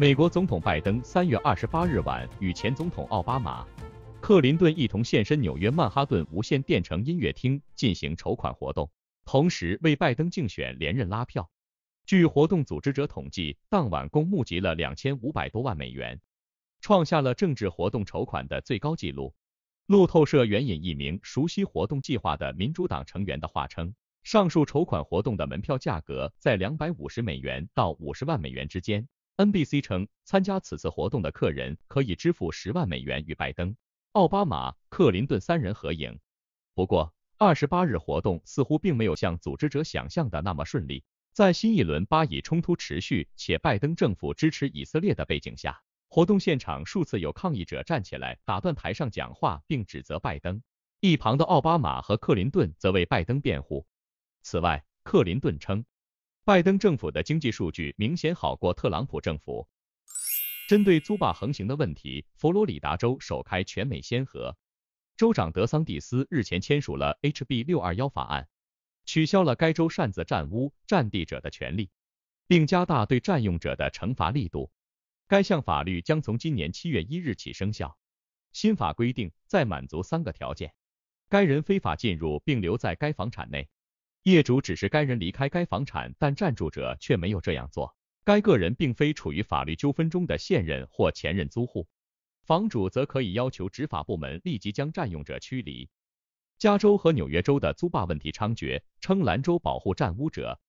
美国总统拜登三月二十八日晚与前总统奥巴马、克林顿一同现身纽约曼哈顿无线电城音乐厅进行筹款活动，同时为拜登竞选连任拉票。据活动组织者统计，当晚共募集了两千五百多万美元，创下了政治活动筹款的最高纪录。路透社援引一名熟悉活动计划的民主党成员的话称，上述筹款活动的门票价格在两百五十美元到五十万美元之间。NBC 称，参加此次活动的客人可以支付十万美元与拜登、奥巴马、克林顿三人合影。不过，二十八日活动似乎并没有像组织者想象的那么顺利。在新一轮巴以冲突持续且拜登政府支持以色列的背景下，活动现场数次有抗议者站起来打断台上讲话，并指责拜登。一旁的奥巴马和克林顿则为拜登辩护。此外，克林顿称。拜登政府的经济数据明显好过特朗普政府。针对租霸横行的问题，佛罗里达州首开全美先河，州长德桑蒂斯日前签署了 HB 六二幺法案，取消了该州擅自占屋占地者的权利，并加大对占用者的惩罚力度。该项法律将从今年七月一日起生效。新法规定，在满足三个条件，该人非法进入并留在该房产内。业主指示该人离开该房产，但占住者却没有这样做。该个人并非处于法律纠纷中的现任或前任租户，房主则可以要求执法部门立即将占用者驱离。加州和纽约州的租霸问题猖獗，称兰州保护占污者，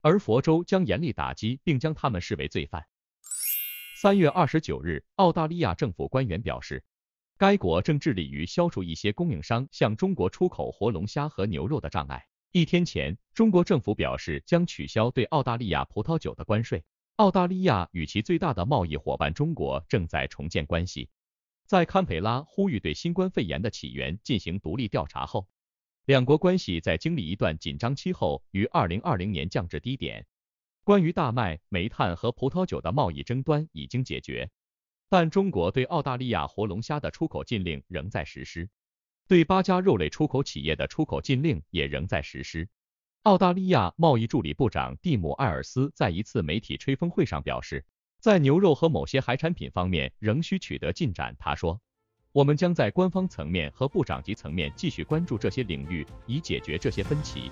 而佛州将严厉打击并将他们视为罪犯。三月二十九日，澳大利亚政府官员表示，该国正致力于消除一些供应商向中国出口活龙虾和牛肉的障碍。一天前，中国政府表示将取消对澳大利亚葡萄酒的关税。澳大利亚与其最大的贸易伙伴中国正在重建关系。在堪培拉呼吁对新冠肺炎的起源进行独立调查后，两国关系在经历一段紧张期后于二零二零年降至低点。关于大麦、煤炭和葡萄酒的贸易争端已经解决，但中国对澳大利亚活龙虾的出口禁令仍在实施。对八家肉类出口企业的出口禁令也仍在实施。澳大利亚贸易助理部长蒂姆·艾尔斯在一次媒体吹风会上表示，在牛肉和某些海产品方面仍需取得进展。他说：“我们将在官方层面和部长级层面继续关注这些领域，以解决这些分歧。”